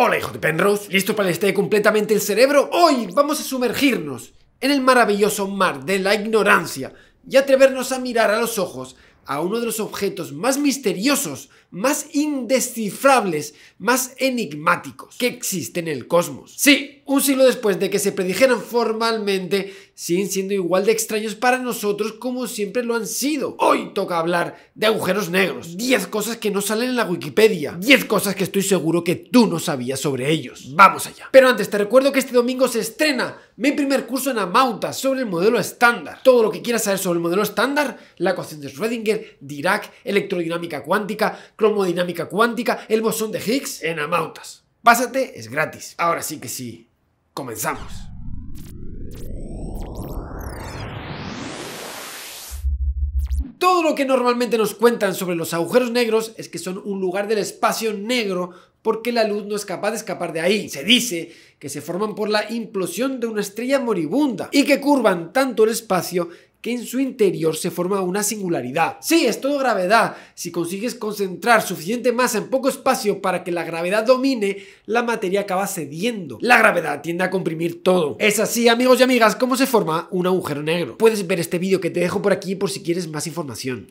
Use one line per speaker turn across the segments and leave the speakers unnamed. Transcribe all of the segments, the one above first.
Hola hijo de Penrose, ¿Listo para estar completamente el cerebro? Hoy vamos a sumergirnos en el maravilloso mar de la ignorancia y atrevernos a mirar a los ojos a uno de los objetos más misteriosos, más indescifrables, más enigmáticos que existen en el cosmos. Sí, un siglo después de que se predijeran formalmente, siguen siendo igual de extraños para nosotros como siempre lo han sido. Hoy toca hablar de agujeros negros. 10 cosas que no salen en la Wikipedia. 10 cosas que estoy seguro que tú no sabías sobre ellos. Vamos allá. Pero antes te recuerdo que este domingo se estrena mi primer curso en Amauta sobre el modelo estándar. Todo lo que quieras saber sobre el modelo estándar, la ecuación de Schrödinger, Dirac, electrodinámica cuántica, cromodinámica cuántica, el bosón de Higgs, en Amautas. Pásate, es gratis. Ahora sí que sí comenzamos. Todo lo que normalmente nos cuentan sobre los agujeros negros es que son un lugar del espacio negro porque la luz no es capaz de escapar de ahí. Se dice que se forman por la implosión de una estrella moribunda y que curvan tanto el espacio que en su interior se forma una singularidad. Sí, es todo gravedad. Si consigues concentrar suficiente masa en poco espacio para que la gravedad domine, la materia acaba cediendo. La gravedad tiende a comprimir todo. Es así, amigos y amigas, cómo se forma un agujero negro. Puedes ver este vídeo que te dejo por aquí por si quieres más información.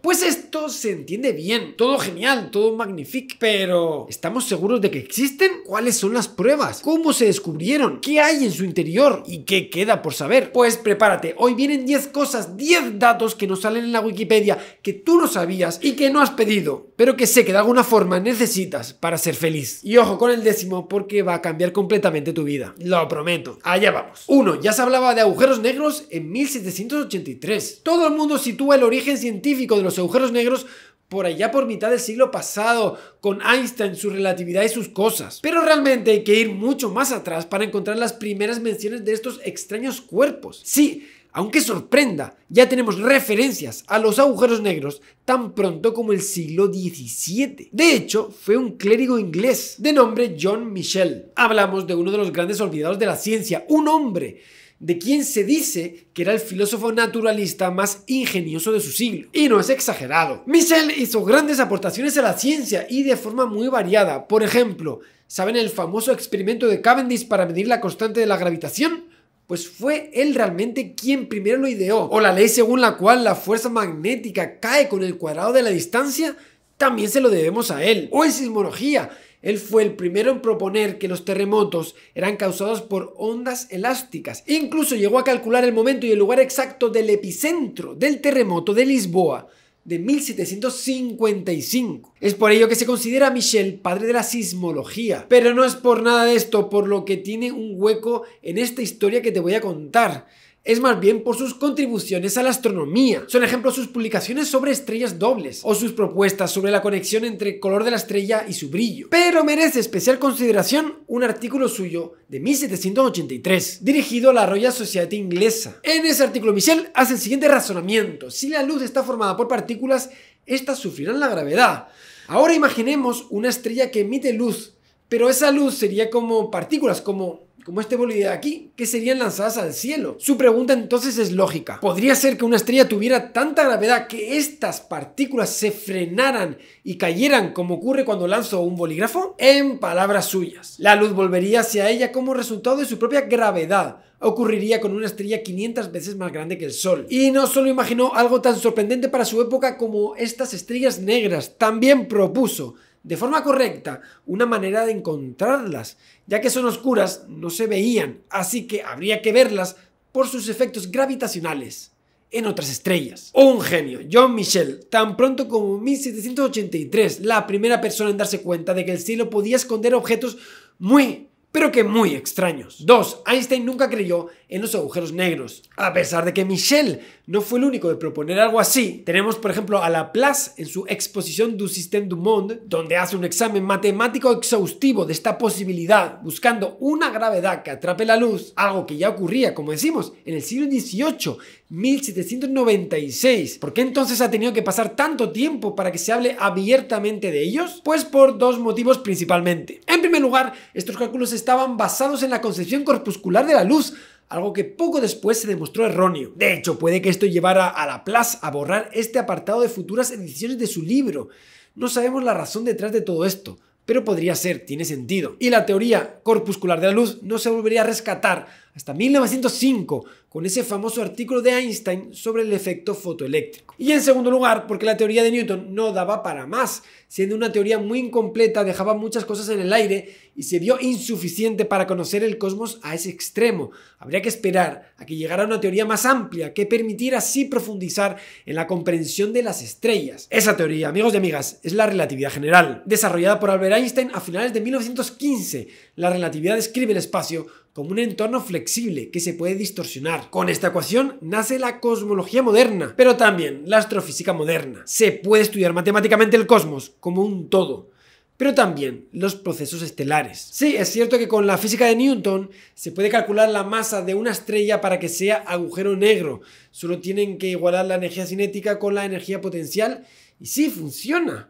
Pues esto se entiende bien. Todo genial, todo magnífico. Pero, ¿estamos seguros de que existen? ¿Cuáles son las pruebas? ¿Cómo se descubrieron? ¿Qué hay en su interior? ¿Y qué queda por saber? Pues prepárate, hoy vienen 10 cosas, 10 datos que nos salen en la Wikipedia que tú no sabías y que no has pedido, pero que sé que de alguna forma necesitas para ser feliz. Y ojo con el décimo porque va a cambiar completamente tu vida. Lo prometo. Allá vamos. 1. Ya se hablaba de agujeros negros en 1783. Todo el mundo sitúa el origen científico de los agujeros negros por allá por mitad del siglo pasado, con Einstein, su relatividad y sus cosas. Pero realmente hay que ir mucho más atrás para encontrar las primeras menciones de estos extraños cuerpos. Sí, aunque sorprenda, ya tenemos referencias a los agujeros negros tan pronto como el siglo XVII. De hecho, fue un clérigo inglés de nombre John Michel. Hablamos de uno de los grandes olvidados de la ciencia, un hombre de quien se dice que era el filósofo naturalista más ingenioso de su siglo. Y no es exagerado. Michel hizo grandes aportaciones a la ciencia y de forma muy variada. Por ejemplo, ¿saben el famoso experimento de Cavendish para medir la constante de la gravitación? pues fue él realmente quien primero lo ideó. O la ley según la cual la fuerza magnética cae con el cuadrado de la distancia, también se lo debemos a él. O en sismología, él fue el primero en proponer que los terremotos eran causados por ondas elásticas. E incluso llegó a calcular el momento y el lugar exacto del epicentro del terremoto de Lisboa de 1755. Es por ello que se considera a Michel padre de la sismología, pero no es por nada de esto por lo que tiene un hueco en esta historia que te voy a contar, es más bien por sus contribuciones a la astronomía. Son ejemplos sus publicaciones sobre estrellas dobles o sus propuestas sobre la conexión entre el color de la estrella y su brillo. Pero merece especial consideración un artículo suyo de 1783, dirigido a la Royal Society inglesa. En ese artículo Michel hace el siguiente razonamiento. Si la luz está formada por partículas, estas sufrirán la gravedad. Ahora imaginemos una estrella que emite luz, pero esa luz sería como partículas, como como este bolígrafo de aquí, que serían lanzadas al cielo. Su pregunta entonces es lógica. ¿Podría ser que una estrella tuviera tanta gravedad que estas partículas se frenaran y cayeran como ocurre cuando lanzo un bolígrafo? En palabras suyas, la luz volvería hacia ella como resultado de su propia gravedad, ocurriría con una estrella 500 veces más grande que el Sol. Y no solo imaginó algo tan sorprendente para su época como estas estrellas negras, también propuso de forma correcta una manera de encontrarlas, ya que son oscuras, no se veían, así que habría que verlas por sus efectos gravitacionales en otras estrellas. Oh, un genio, John Michel, tan pronto como 1783, la primera persona en darse cuenta de que el cielo podía esconder objetos muy, pero que muy extraños. 2. Einstein nunca creyó en los agujeros negros. A pesar de que Michel no fue el único de proponer algo así, tenemos por ejemplo a Laplace en su exposición du Système du Monde, donde hace un examen matemático exhaustivo de esta posibilidad, buscando una gravedad que atrape la luz, algo que ya ocurría, como decimos, en el siglo XVIII, 1796. ¿Por qué entonces ha tenido que pasar tanto tiempo para que se hable abiertamente de ellos? Pues por dos motivos principalmente. En primer lugar, estos cálculos estaban basados en la concepción corpuscular de la luz, algo que poco después se demostró erróneo. De hecho, puede que esto llevara a Laplace a borrar este apartado de futuras ediciones de su libro. No sabemos la razón detrás de todo esto, pero podría ser, tiene sentido. Y la teoría corpuscular de la luz no se volvería a rescatar hasta 1905, con ese famoso artículo de Einstein sobre el efecto fotoeléctrico. Y en segundo lugar, porque la teoría de Newton no daba para más, siendo una teoría muy incompleta, dejaba muchas cosas en el aire y se vio insuficiente para conocer el cosmos a ese extremo. Habría que esperar a que llegara una teoría más amplia que permitiera así profundizar en la comprensión de las estrellas. Esa teoría, amigos y amigas, es la relatividad general, desarrollada por Albert Einstein a finales de 1915. La relatividad describe el espacio como un entorno flexible que se puede distorsionar. Con esta ecuación nace la cosmología moderna, pero también la astrofísica moderna. Se puede estudiar matemáticamente el cosmos como un todo, pero también los procesos estelares. Sí, es cierto que con la física de Newton se puede calcular la masa de una estrella para que sea agujero negro. Solo tienen que igualar la energía cinética con la energía potencial y sí, funciona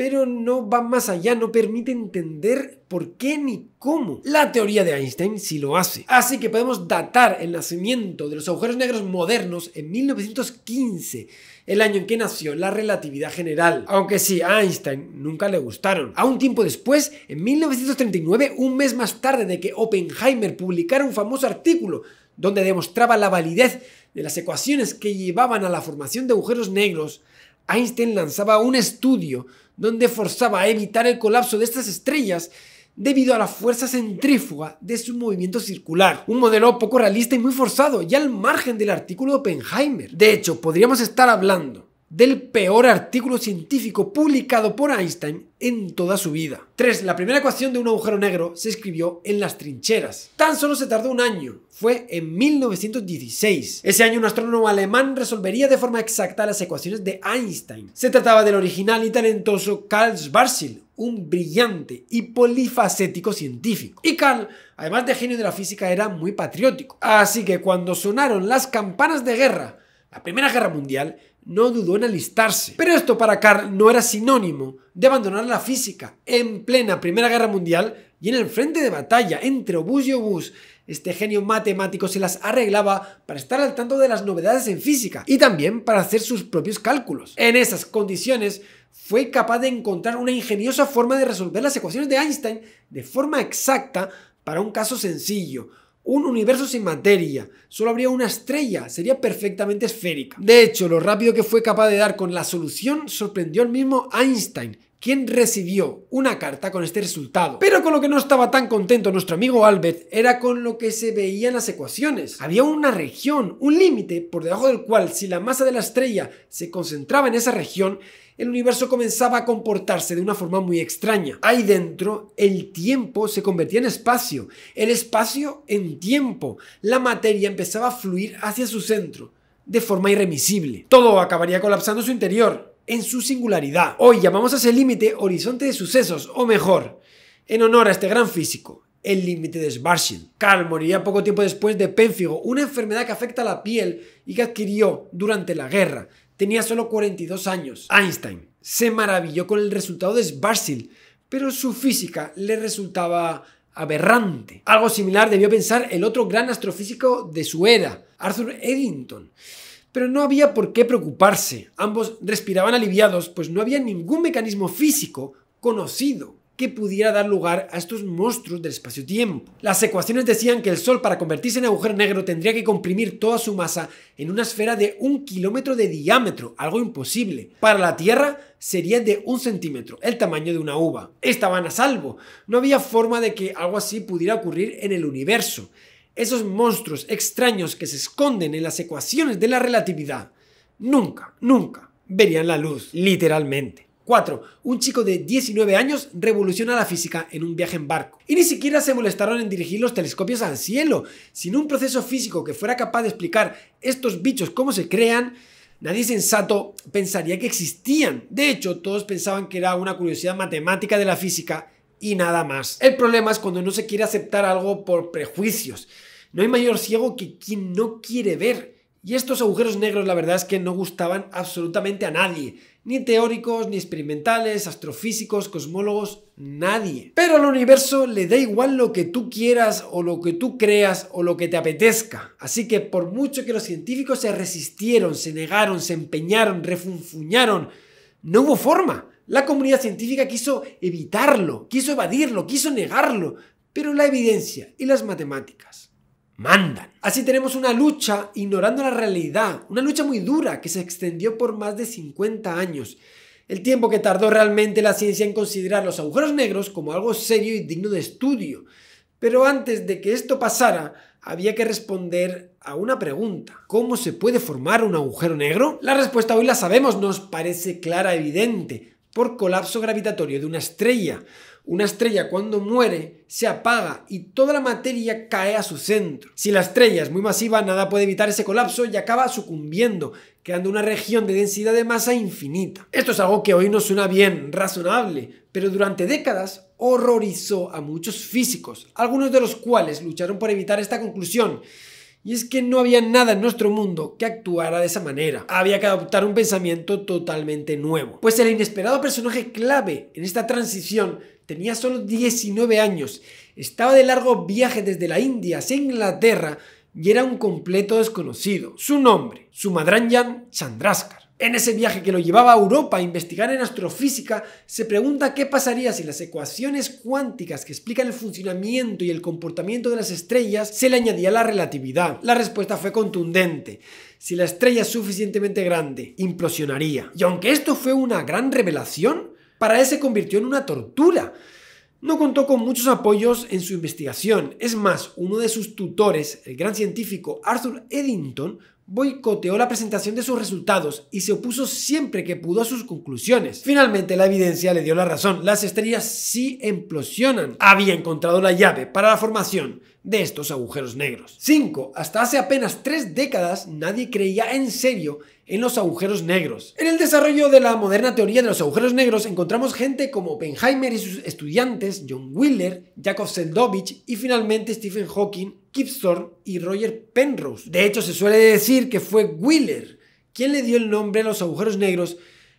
pero no va más allá, no permite entender por qué ni cómo. La teoría de Einstein sí lo hace. Así que podemos datar el nacimiento de los agujeros negros modernos en 1915, el año en que nació la relatividad general. Aunque sí, a Einstein nunca le gustaron. A un tiempo después, en 1939, un mes más tarde de que Oppenheimer publicara un famoso artículo donde demostraba la validez de las ecuaciones que llevaban a la formación de agujeros negros, Einstein lanzaba un estudio donde forzaba a evitar el colapso de estas estrellas debido a la fuerza centrífuga de su movimiento circular. Un modelo poco realista y muy forzado, ya al margen del artículo de Oppenheimer. De hecho, podríamos estar hablando del peor artículo científico publicado por Einstein en toda su vida. 3. La primera ecuación de un agujero negro se escribió en las trincheras. Tan solo se tardó un año, fue en 1916. Ese año un astrónomo alemán resolvería de forma exacta las ecuaciones de Einstein. Se trataba del original y talentoso Karl Schwarzschild, un brillante y polifacético científico. Y Karl, además de genio de la física, era muy patriótico. Así que cuando sonaron las campanas de guerra, la Primera Guerra Mundial, no dudó en alistarse. Pero esto para Carl no era sinónimo de abandonar la física. En plena Primera Guerra Mundial y en el frente de batalla entre obús y obús, este genio matemático se las arreglaba para estar al tanto de las novedades en física y también para hacer sus propios cálculos. En esas condiciones, fue capaz de encontrar una ingeniosa forma de resolver las ecuaciones de Einstein de forma exacta para un caso sencillo, un universo sin materia, solo habría una estrella, sería perfectamente esférica. De hecho, lo rápido que fue capaz de dar con la solución sorprendió al mismo Einstein, quien recibió una carta con este resultado. Pero con lo que no estaba tan contento nuestro amigo Albert era con lo que se veía en las ecuaciones. Había una región, un límite, por debajo del cual si la masa de la estrella se concentraba en esa región, el universo comenzaba a comportarse de una forma muy extraña. Ahí dentro, el tiempo se convertía en espacio, el espacio en tiempo. La materia empezaba a fluir hacia su centro, de forma irremisible. Todo acabaría colapsando su interior, en su singularidad. Hoy llamamos a ese límite horizonte de sucesos, o mejor, en honor a este gran físico, el límite de Schwarzschild. Karl moriría poco tiempo después de pénfigo, una enfermedad que afecta a la piel y que adquirió durante la guerra. Tenía solo 42 años. Einstein se maravilló con el resultado de Schwarzschild, pero su física le resultaba aberrante. Algo similar debió pensar el otro gran astrofísico de su era, Arthur Eddington. Pero no había por qué preocuparse. Ambos respiraban aliviados, pues no había ningún mecanismo físico conocido que pudiera dar lugar a estos monstruos del espacio-tiempo. Las ecuaciones decían que el Sol para convertirse en agujero negro tendría que comprimir toda su masa en una esfera de un kilómetro de diámetro, algo imposible. Para la Tierra sería de un centímetro, el tamaño de una uva. Estaban a salvo, no había forma de que algo así pudiera ocurrir en el universo. Esos monstruos extraños que se esconden en las ecuaciones de la relatividad, nunca, nunca verían la luz, literalmente. 4. Un chico de 19 años revoluciona la física en un viaje en barco. Y ni siquiera se molestaron en dirigir los telescopios al cielo. Sin un proceso físico que fuera capaz de explicar estos bichos cómo se crean, nadie sensato pensaría que existían. De hecho, todos pensaban que era una curiosidad matemática de la física y nada más. El problema es cuando no se quiere aceptar algo por prejuicios. No hay mayor ciego que quien no quiere ver. Y estos agujeros negros la verdad es que no gustaban absolutamente a nadie, ni teóricos, ni experimentales, astrofísicos, cosmólogos, nadie. Pero al universo le da igual lo que tú quieras o lo que tú creas o lo que te apetezca. Así que por mucho que los científicos se resistieron, se negaron, se empeñaron, refunfuñaron, no hubo forma. La comunidad científica quiso evitarlo, quiso evadirlo, quiso negarlo, pero la evidencia y las matemáticas mandan. Así tenemos una lucha ignorando la realidad, una lucha muy dura que se extendió por más de 50 años. El tiempo que tardó realmente la ciencia en considerar los agujeros negros como algo serio y digno de estudio. Pero antes de que esto pasara, había que responder a una pregunta. ¿Cómo se puede formar un agujero negro? La respuesta hoy la sabemos, nos parece clara, evidente por colapso gravitatorio de una estrella. Una estrella cuando muere se apaga y toda la materia cae a su centro. Si la estrella es muy masiva, nada puede evitar ese colapso y acaba sucumbiendo, creando una región de densidad de masa infinita. Esto es algo que hoy nos suena bien, razonable, pero durante décadas horrorizó a muchos físicos, algunos de los cuales lucharon por evitar esta conclusión y es que no había nada en nuestro mundo que actuara de esa manera. Había que adoptar un pensamiento totalmente nuevo. Pues el inesperado personaje clave en esta transición tenía solo 19 años, estaba de largo viaje desde la India hacia Inglaterra y era un completo desconocido. Su nombre, Sumadranjan Chandraskar. En ese viaje que lo llevaba a Europa a investigar en astrofísica, se pregunta qué pasaría si las ecuaciones cuánticas que explican el funcionamiento y el comportamiento de las estrellas se le añadía la relatividad. La respuesta fue contundente. Si la estrella es suficientemente grande, implosionaría. Y aunque esto fue una gran revelación, para él se convirtió en una tortura. No contó con muchos apoyos en su investigación. Es más, uno de sus tutores, el gran científico Arthur Eddington, boicoteó la presentación de sus resultados y se opuso siempre que pudo a sus conclusiones. Finalmente la evidencia le dio la razón, las estrellas sí implosionan. Había encontrado la llave para la formación de estos agujeros negros. 5. Hasta hace apenas tres décadas nadie creía en serio en los agujeros negros. En el desarrollo de la moderna teoría de los agujeros negros encontramos gente como Oppenheimer y sus estudiantes, John Wheeler, Jacob Seldovich y finalmente Stephen Hawking Thorne y Roger Penrose. De hecho, se suele decir que fue Wheeler quien le dio el nombre a los agujeros negros.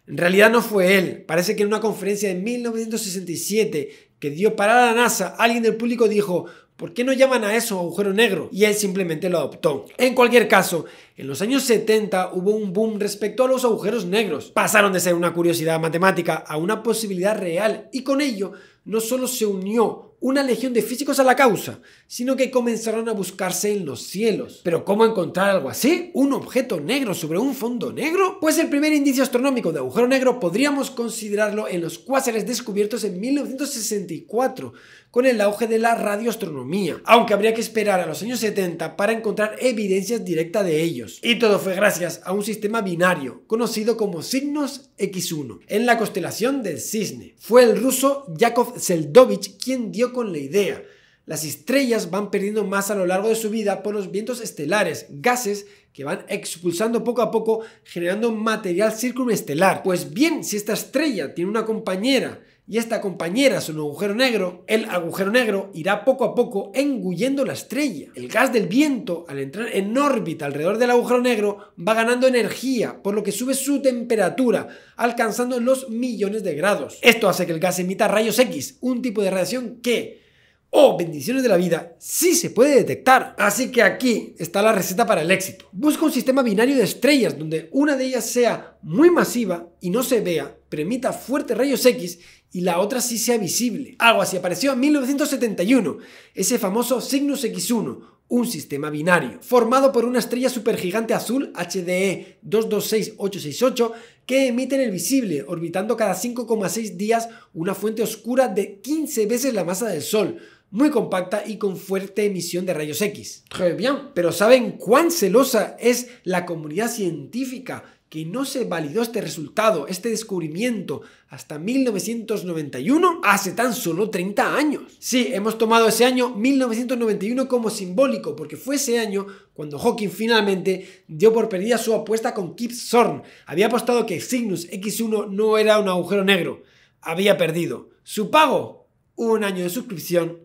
En realidad no fue él. Parece que en una conferencia de 1967 que dio para la NASA, alguien del público dijo, ¿por qué no llaman a eso agujero negro? Y él simplemente lo adoptó. En cualquier caso, en los años 70 hubo un boom respecto a los agujeros negros. Pasaron de ser una curiosidad matemática a una posibilidad real y con ello no solo se unió una legión de físicos a la causa, sino que comenzaron a buscarse en los cielos. ¿Pero cómo encontrar algo así? ¿Un objeto negro sobre un fondo negro? Pues el primer indicio astronómico de agujero negro podríamos considerarlo en los cuásares descubiertos en 1964, con el auge de la radioastronomía, aunque habría que esperar a los años 70 para encontrar evidencias directas de ellos. Y todo fue gracias a un sistema binario, conocido como signos X1, en la constelación del cisne. Fue el ruso Yakov Seldovich quien dio con la idea. Las estrellas van perdiendo masa a lo largo de su vida por los vientos estelares, gases que van expulsando poco a poco generando material estelar Pues bien, si esta estrella tiene una compañera y esta compañera es un agujero negro, el agujero negro irá poco a poco engullendo la estrella. El gas del viento, al entrar en órbita alrededor del agujero negro, va ganando energía, por lo que sube su temperatura, alcanzando los millones de grados. Esto hace que el gas emita rayos X, un tipo de radiación que, oh, bendiciones de la vida, sí se puede detectar. Así que aquí está la receta para el éxito. Busca un sistema binario de estrellas donde una de ellas sea muy masiva y no se vea permita emita fuertes rayos X y la otra sí sea visible. Algo así apareció en 1971, ese famoso Cygnus X1, un sistema binario, formado por una estrella supergigante azul HDE 226868 que emite en el visible, orbitando cada 5,6 días una fuente oscura de 15 veces la masa del Sol, muy compacta y con fuerte emisión de rayos X. bien, pero ¿saben cuán celosa es la comunidad científica que no se validó este resultado, este descubrimiento, hasta 1991, hace tan solo 30 años. Sí, hemos tomado ese año 1991 como simbólico, porque fue ese año cuando Hawking finalmente dio por perdida su apuesta con Kip Thorne. Había apostado que Cygnus X1 no era un agujero negro. Había perdido. Su pago, un año de suscripción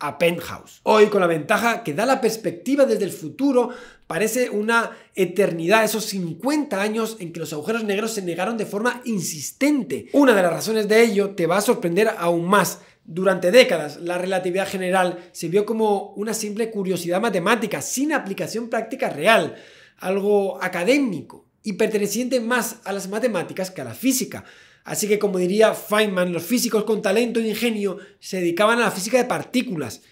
a Penthouse. Hoy con la ventaja que da la perspectiva desde el futuro, parece una eternidad, esos 50 años en que los agujeros negros se negaron de forma insistente. Una de las razones de ello te va a sorprender aún más. Durante décadas, la relatividad general se vio como una simple curiosidad matemática, sin aplicación práctica real, algo académico y perteneciente más a las matemáticas que a la física. Así que, como diría Feynman, los físicos con talento e ingenio se dedicaban a la física de partículas,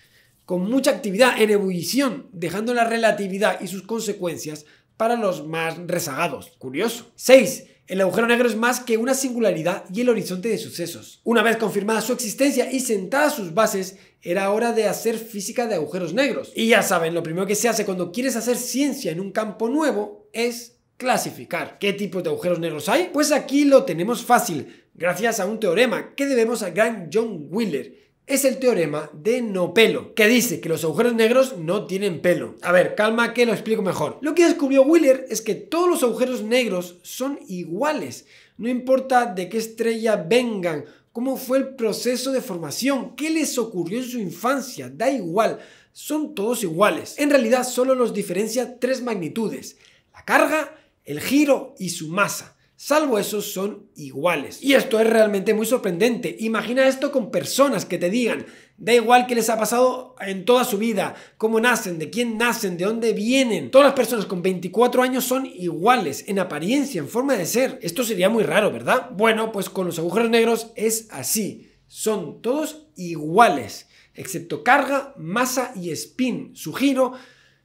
con mucha actividad en ebullición, dejando la relatividad y sus consecuencias para los más rezagados. Curioso. 6. El agujero negro es más que una singularidad y el horizonte de sucesos. Una vez confirmada su existencia y sentadas sus bases, era hora de hacer física de agujeros negros. Y ya saben, lo primero que se hace cuando quieres hacer ciencia en un campo nuevo es clasificar. ¿Qué tipos de agujeros negros hay? Pues aquí lo tenemos fácil, gracias a un teorema que debemos al gran John Wheeler, es el teorema de no pelo, que dice que los agujeros negros no tienen pelo. A ver, calma que lo explico mejor. Lo que descubrió Wheeler es que todos los agujeros negros son iguales, no importa de qué estrella vengan, cómo fue el proceso de formación, qué les ocurrió en su infancia, da igual, son todos iguales. En realidad solo los diferencia tres magnitudes, la carga, el giro y su masa. Salvo esos son iguales. Y esto es realmente muy sorprendente. Imagina esto con personas que te digan, da igual qué les ha pasado en toda su vida, cómo nacen, de quién nacen, de dónde vienen. Todas las personas con 24 años son iguales en apariencia, en forma de ser. Esto sería muy raro, ¿verdad? Bueno, pues con los agujeros negros es así. Son todos iguales, excepto carga, masa y spin. Su giro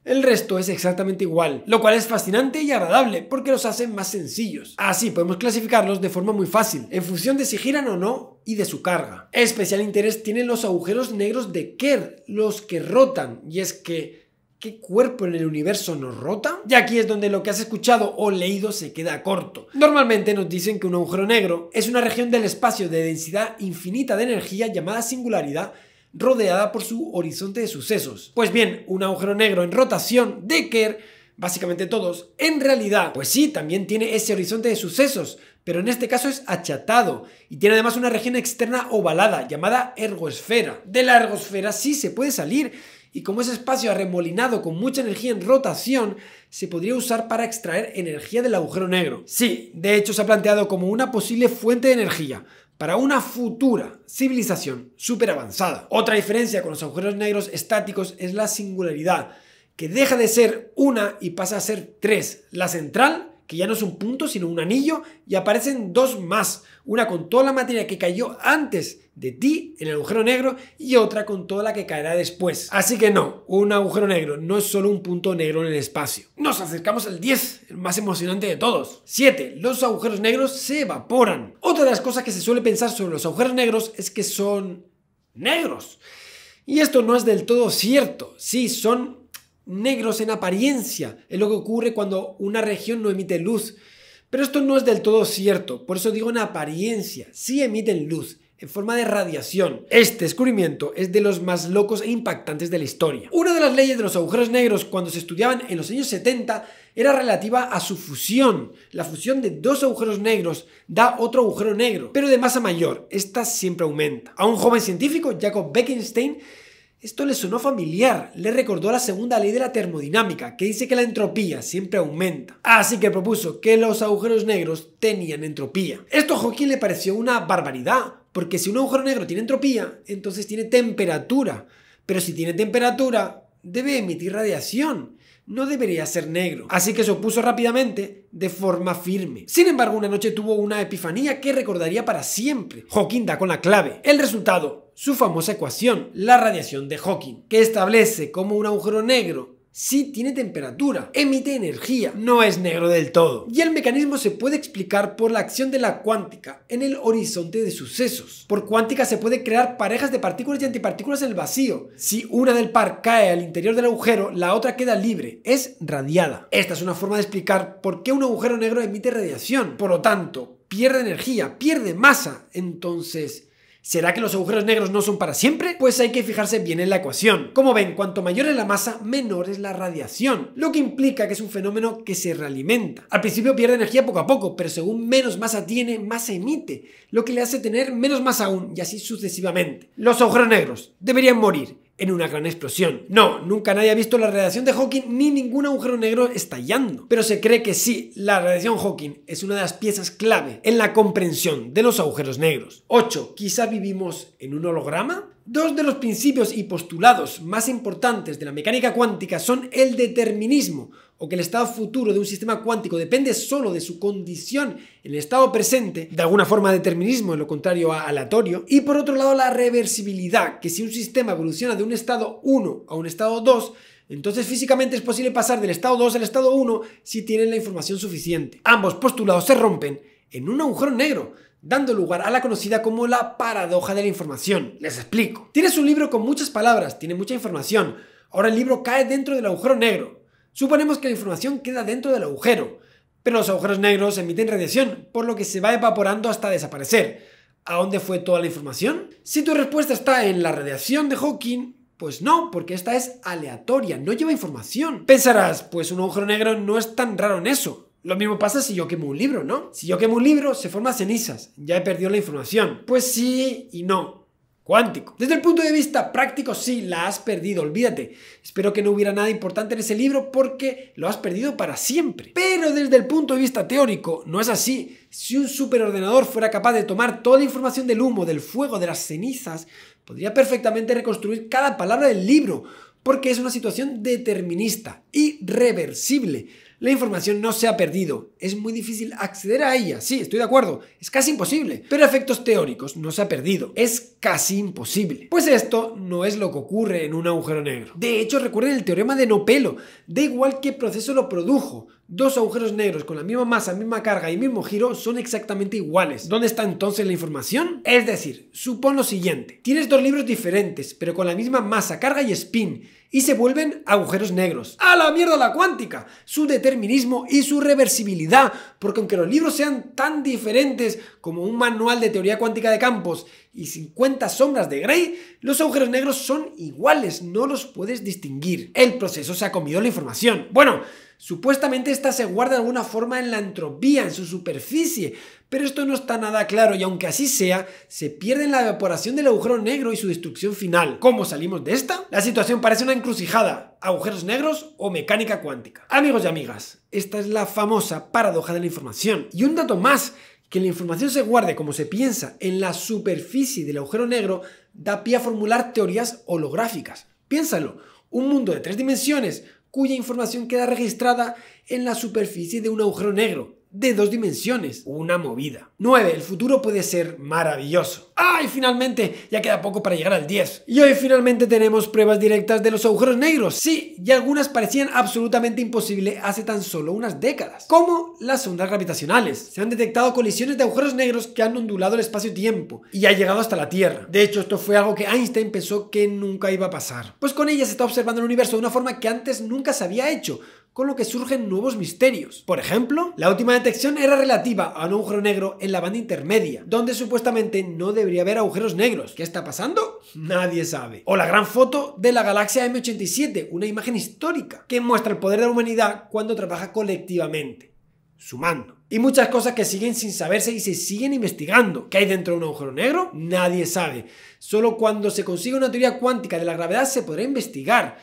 el resto es exactamente igual, lo cual es fascinante y agradable porque los hace más sencillos. Así podemos clasificarlos de forma muy fácil, en función de si giran o no y de su carga. Especial interés tienen los agujeros negros de Kerr, los que rotan, y es que ¿Qué cuerpo en el universo nos rota? Y aquí es donde lo que has escuchado o leído se queda corto. Normalmente nos dicen que un agujero negro es una región del espacio de densidad infinita de energía llamada singularidad rodeada por su horizonte de sucesos. Pues bien, un agujero negro en rotación de Kerr, básicamente todos, en realidad, pues sí, también tiene ese horizonte de sucesos, pero en este caso es achatado y tiene además una región externa ovalada llamada ergosfera. De la ergosfera sí se puede salir y como ese espacio arremolinado con mucha energía en rotación, se podría usar para extraer energía del agujero negro. Sí, de hecho se ha planteado como una posible fuente de energía, para una futura civilización superavanzada. avanzada. Otra diferencia con los agujeros negros estáticos es la singularidad, que deja de ser una y pasa a ser tres, la central ya no es un punto, sino un anillo, y aparecen dos más, una con toda la materia que cayó antes de ti en el agujero negro y otra con toda la que caerá después. Así que no, un agujero negro no es solo un punto negro en el espacio. Nos acercamos al 10, el más emocionante de todos. 7. Los agujeros negros se evaporan. Otra de las cosas que se suele pensar sobre los agujeros negros es que son negros. Y esto no es del todo cierto. Sí, son negros en apariencia. Es lo que ocurre cuando una región no emite luz. Pero esto no es del todo cierto, por eso digo en apariencia. Sí emiten luz, en forma de radiación. Este descubrimiento es de los más locos e impactantes de la historia. Una de las leyes de los agujeros negros cuando se estudiaban en los años 70 era relativa a su fusión. La fusión de dos agujeros negros da otro agujero negro, pero de masa mayor. Esta siempre aumenta. A un joven científico, Jacob Bekenstein, esto le sonó familiar, le recordó la segunda ley de la termodinámica, que dice que la entropía siempre aumenta. Así que propuso que los agujeros negros tenían entropía. Esto a Hawking le pareció una barbaridad, porque si un agujero negro tiene entropía, entonces tiene temperatura. Pero si tiene temperatura, debe emitir radiación. No debería ser negro. Así que se opuso rápidamente de forma firme. Sin embargo, una noche tuvo una epifanía que recordaría para siempre. Hawking da con la clave. El resultado su famosa ecuación, la radiación de Hawking, que establece cómo un agujero negro si tiene temperatura, emite energía, no es negro del todo. Y el mecanismo se puede explicar por la acción de la cuántica en el horizonte de sucesos. Por cuántica se puede crear parejas de partículas y antipartículas en el vacío. Si una del par cae al interior del agujero, la otra queda libre, es radiada. Esta es una forma de explicar por qué un agujero negro emite radiación. Por lo tanto, pierde energía, pierde masa. Entonces, ¿Será que los agujeros negros no son para siempre? Pues hay que fijarse bien en la ecuación. Como ven, cuanto mayor es la masa, menor es la radiación, lo que implica que es un fenómeno que se realimenta. Al principio pierde energía poco a poco, pero según menos masa tiene, más emite, lo que le hace tener menos masa aún, y así sucesivamente. Los agujeros negros deberían morir, en una gran explosión. No, nunca nadie ha visto la radiación de Hawking ni ningún agujero negro estallando. Pero se cree que sí, la radiación Hawking es una de las piezas clave en la comprensión de los agujeros negros. 8. Quizá vivimos en un holograma. Dos de los principios y postulados más importantes de la mecánica cuántica son el determinismo, o que el estado futuro de un sistema cuántico depende solo de su condición en el estado presente, de alguna forma determinismo, en lo contrario a aleatorio, y por otro lado la reversibilidad, que si un sistema evoluciona de un estado 1 a un estado 2, entonces físicamente es posible pasar del estado 2 al estado 1 si tienen la información suficiente. Ambos postulados se rompen en un agujero negro, dando lugar a la conocida como la paradoja de la información. Les explico. Tienes un libro con muchas palabras, tiene mucha información. Ahora el libro cae dentro del agujero negro. Suponemos que la información queda dentro del agujero, pero los agujeros negros emiten radiación, por lo que se va evaporando hasta desaparecer. ¿A dónde fue toda la información? Si tu respuesta está en la radiación de Hawking, pues no, porque esta es aleatoria, no lleva información. Pensarás, pues un agujero negro no es tan raro en eso. Lo mismo pasa si yo quemo un libro, ¿no? Si yo quemo un libro, se forman cenizas, ya he perdido la información. Pues sí y no cuántico. Desde el punto de vista práctico, sí, la has perdido, olvídate. Espero que no hubiera nada importante en ese libro porque lo has perdido para siempre. Pero desde el punto de vista teórico, no es así. Si un superordenador fuera capaz de tomar toda la información del humo, del fuego, de las cenizas, podría perfectamente reconstruir cada palabra del libro, porque es una situación determinista, y reversible la información no se ha perdido. Es muy difícil acceder a ella, sí, estoy de acuerdo, es casi imposible. Pero efectos teóricos no se ha perdido. Es casi imposible. Pues esto no es lo que ocurre en un agujero negro. De hecho, recuerden el teorema de Nopelo. Da igual qué proceso lo produjo. Dos agujeros negros con la misma masa, misma carga y mismo giro son exactamente iguales. ¿Dónde está entonces la información? Es decir, supón lo siguiente. Tienes dos libros diferentes, pero con la misma masa, carga y spin y se vuelven agujeros negros. ¡A la mierda la cuántica! Su determinismo y su reversibilidad, porque aunque los libros sean tan diferentes como un manual de teoría cuántica de campos y 50 sombras de Grey, los agujeros negros son iguales, no los puedes distinguir. El proceso se ha comido la información. Bueno, supuestamente esta se guarda de alguna forma en la entropía, en su superficie, pero esto no está nada claro y aunque así sea, se pierde en la evaporación del agujero negro y su destrucción final. ¿Cómo salimos de esta? La situación parece una encrucijada, agujeros negros o mecánica cuántica. Amigos y amigas, esta es la famosa paradoja de la información. Y un dato más, que la información se guarde como se piensa en la superficie del agujero negro da pie a formular teorías holográficas. Piénsalo, un mundo de tres dimensiones cuya información queda registrada en la superficie de un agujero negro de dos dimensiones. Una movida. 9. El futuro puede ser maravilloso. ¡Ay, finalmente! Ya queda poco para llegar al 10. Y hoy finalmente tenemos pruebas directas de los agujeros negros. Sí, y algunas parecían absolutamente imposible hace tan solo unas décadas. Como las ondas gravitacionales. Se han detectado colisiones de agujeros negros que han ondulado el espacio-tiempo y ha llegado hasta la Tierra. De hecho, esto fue algo que Einstein pensó que nunca iba a pasar. Pues con ella se está observando el universo de una forma que antes nunca se había hecho con lo que surgen nuevos misterios. Por ejemplo, la última detección era relativa a un agujero negro en la banda intermedia, donde supuestamente no debería haber agujeros negros. ¿Qué está pasando? Nadie sabe. O la gran foto de la galaxia M87, una imagen histórica que muestra el poder de la humanidad cuando trabaja colectivamente, sumando. Y muchas cosas que siguen sin saberse y se siguen investigando. ¿Qué hay dentro de un agujero negro? Nadie sabe. Solo cuando se consiga una teoría cuántica de la gravedad se podrá investigar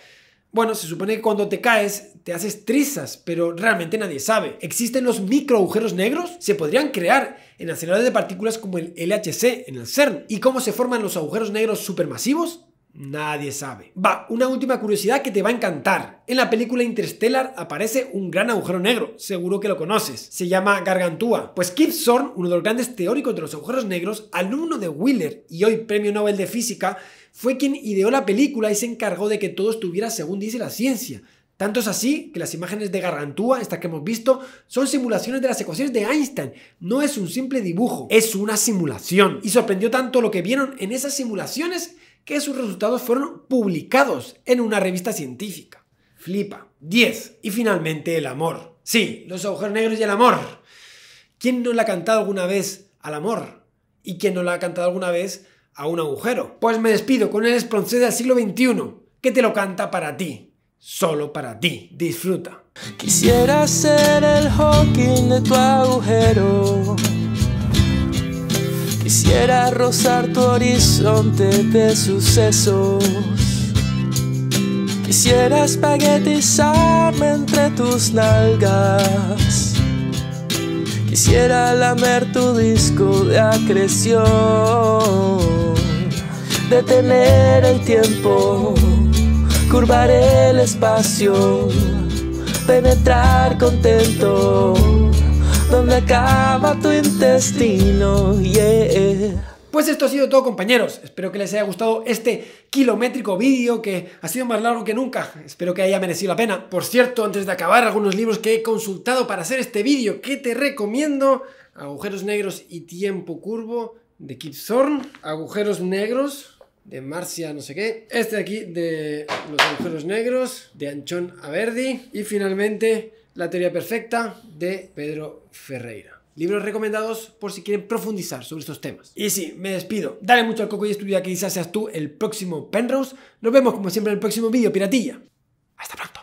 bueno, se supone que cuando te caes te haces trizas, pero realmente nadie sabe. ¿Existen los micro agujeros negros? Se podrían crear en aceleradores de partículas como el LHC en el CERN. ¿Y cómo se forman los agujeros negros supermasivos? Nadie sabe. Va, una última curiosidad que te va a encantar. En la película Interstellar aparece un gran agujero negro, seguro que lo conoces. Se llama Gargantúa. Pues Keith Zorn, uno de los grandes teóricos de los agujeros negros, alumno de Wheeler y hoy premio Nobel de Física, fue quien ideó la película y se encargó de que todo estuviera según dice la ciencia. Tanto es así que las imágenes de Gargantúa, estas que hemos visto, son simulaciones de las ecuaciones de Einstein. No es un simple dibujo, es una simulación. Y sorprendió tanto lo que vieron en esas simulaciones que sus resultados fueron publicados en una revista científica. Flipa. 10. Y finalmente el amor. Sí, los agujeros negros y el amor. ¿Quién no le ha cantado alguna vez al amor? ¿Y quién no le ha cantado alguna vez a un agujero. Pues me despido con el esproncé del siglo XXI, que te lo canta para ti, solo para ti. Disfruta. Quisiera ser el Hawking de tu agujero. Quisiera rozar tu horizonte de sucesos. Quisiera espaguetizarme entre tus nalgas. Quisiera lamer tu disco de acreción detener el tiempo, curvar el espacio, penetrar contento, donde acaba tu intestino. Pues esto ha sido todo compañeros, espero que les haya gustado este kilométrico vídeo que ha sido más largo que nunca, espero que haya merecido la pena. Por cierto, antes de acabar, algunos libros que he consultado para hacer este vídeo que te recomiendo, Agujeros Negros y Tiempo Curvo de Kip Thorne, Agujeros Negros de Marcia no sé qué, este de aquí de los agujeros negros, de Anchón Verdi. y finalmente La teoría perfecta de Pedro Ferreira. Libros recomendados por si quieren profundizar sobre estos temas. Y sí, me despido. Dale mucho al coco y estudia que quizás seas tú el próximo Penrose. Nos vemos como siempre en el próximo vídeo, piratilla. Hasta pronto.